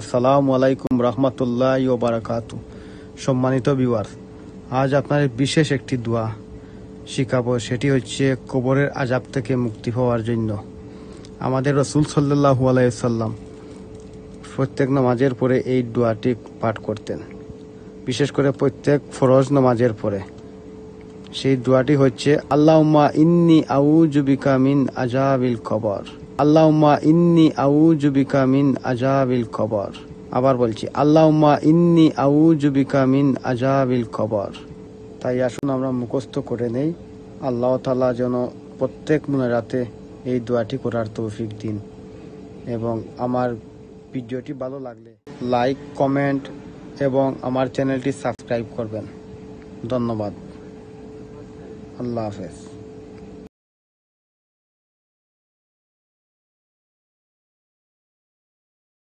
আসসালামু আলাইকুম রহমতুল্লাহ ও বারাকাত সম্মানিত বিওয়ার আজ আপনার বিশেষ একটি দোয়া শিখাবো সেটি হচ্ছে কবরের আজাব থেকে মুক্তি পাওয়ার জন্য আমাদের রসুল সাল্লু আলাইসাল্লাম প্রত্যেক নামাজের পরে এই দোয়াটি পাঠ করতেন বিশেষ করে প্রত্যেক ফরজ নামাজের পরে সেই দোয়াটি হচ্ছে আল্লাহ ইন্নি জুবিকা মিন আজাবিল কবর আল্লাহমা ইন্নি আউজুবিকা মিন আজাবিল খবর আবার বলছি আল্লাহমা ইন্নি আউজুবিকা মিন আজাবিল খবর তাই আসুন আমরা মুখস্থ করে নেই আল্লাহ তালা যেন প্রত্যেক মনে রাতে এই দোয়াটি করার তৌফিক দিন এবং আমার ভিডিওটি ভালো লাগলে লাইক কমেন্ট এবং আমার চ্যানেলটি সাবস্ক্রাইব করবেন ধন্যবাদ আল্লাহ হাফেজ